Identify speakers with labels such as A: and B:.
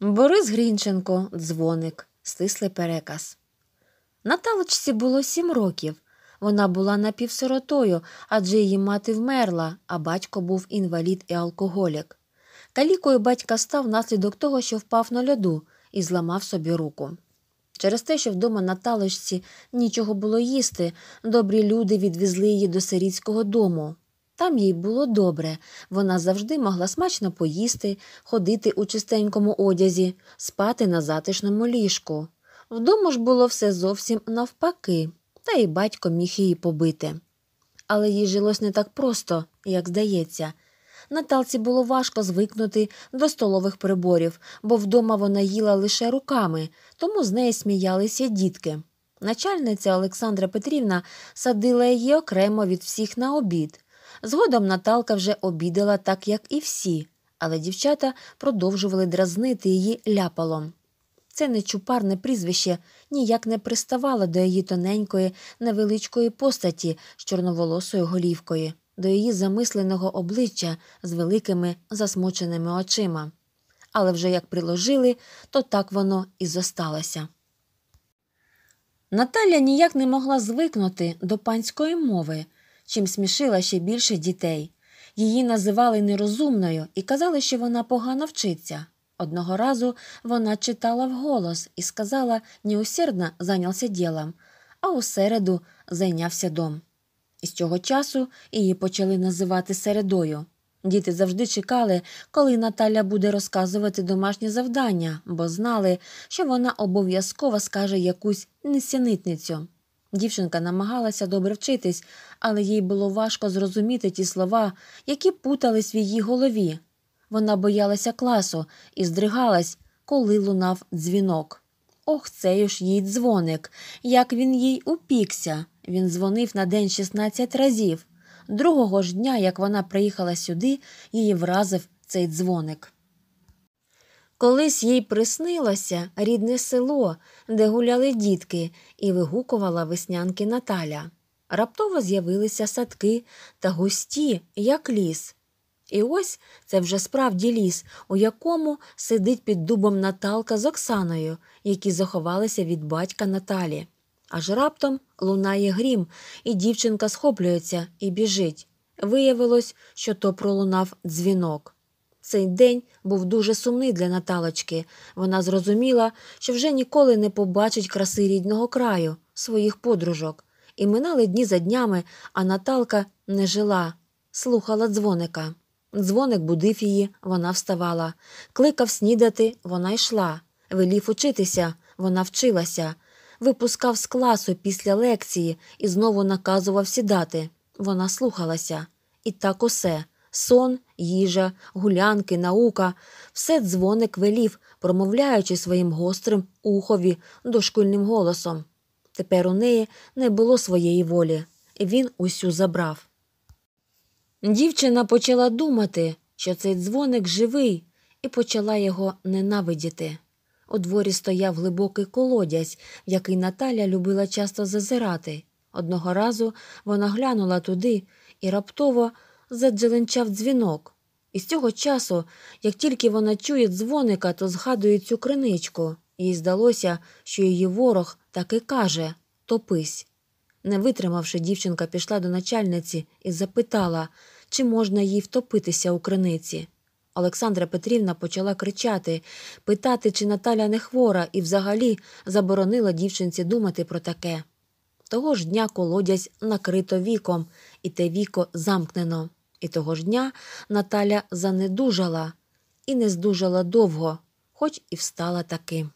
A: Борис Грінченко, дзвоник, стислий переказ. Наталочці було сім років. Вона була напівсиротою, адже її мати вмерла, а батько був інвалід і алкоголік. Калікою батька став наслідок того, що впав на льоду і зламав собі руку. Через те, що вдома на талочці нічого було їсти, добрі люди відвезли її до сирітського дому, там їй було добре, вона завжди могла смачно поїсти, ходити у чистенькому одязі, спати на затишному ліжку. Вдома ж було все зовсім навпаки, та й батько міг її побити. Але їй жилось не так просто, як здається. Наталці було важко звикнути до столових приборів, бо вдома вона їла лише руками, тому з неї сміялися дітки. Начальниця Олександра Петрівна садила її окремо від всіх на обід. Згодом Наталка вже обідала так, як і всі, але дівчата продовжували дразнити її ляпалом. Це нечупарне прізвище ніяк не приставало до її тоненької, невеличкої постаті з чорноволосою голівкою, до її замисленого обличчя з великими засмученими очима. Але вже як приложили, то так воно і зосталося. Наталя ніяк не могла звикнути до панської мови чим смішила ще більше дітей. Її називали нерозумною і казали, що вона погано вчиться. Одного разу вона читала вголос і сказала, неусердно зайнявся ділом, а у середу зайнявся дом. І з цього часу її почали називати середою. Діти завжди чекали, коли Наталя буде розказувати домашнє завдання, бо знали, що вона обов'язково скаже якусь несенітницю. Дівчинка намагалася добре вчитись, але їй було важко зрозуміти ті слова, які путались в її голові. Вона боялася класу і здригалась, коли лунав дзвінок. Ох, цей ж їй дзвоник, як він їй упікся. Він дзвонив на день 16 разів. Другого ж дня, як вона приїхала сюди, її вразив цей дзвоник. Колись їй приснилося рідне село, де гуляли дітки, і вигукувала веснянки Наталя. Раптово з'явилися садки та густі, як ліс. І ось це вже справді ліс, у якому сидить під дубом Наталка з Оксаною, які заховалися від батька Наталі. Аж раптом лунає грім, і дівчинка схоплюється і біжить. Виявилось, що то пролунав дзвінок. Цей день був дуже сумний для Наталочки. Вона зрозуміла, що вже ніколи не побачить краси рідного краю, своїх подружок. І минали дні за днями, а Наталка не жила, слухала дзвоника. Дзвоник будив її, вона вставала. Кликав снідати, вона йшла. Велів учитися, вона вчилася. Випускав з класу після лекції і знову наказував сідати. Вона слухалася. І так усе сон, їжа, гулянки, наука, все дзвоник велів, промовляючи своїм гострим ухові дошкільним голосом. Тепер у неї не було своєї волі, він усю забрав. Дівчина почала думати, що цей дзвоник живий, і почала його ненавидіти. У дворі стояв глибокий колодязь, в який Наталя любила часто зазирати. Одного разу вона глянула туди і раптово задзеленчав дзвінок, і з цього часу, як тільки вона чує дзвоника, то згадує цю криничку, їй здалося, що її ворог так і каже топись. Не витримавши, дівчинка пішла до начальниці і запитала, чи можна їй втопитися у криниці. Олександра Петрівна почала кричати, питати, чи Наталя не хвора, і взагалі заборонила дівчинці думати про таке. Того ж дня колодязь накрито віком, і те віко замкнено. І того ж дня Наталя занедужала і не здужала довго, хоч і встала таким.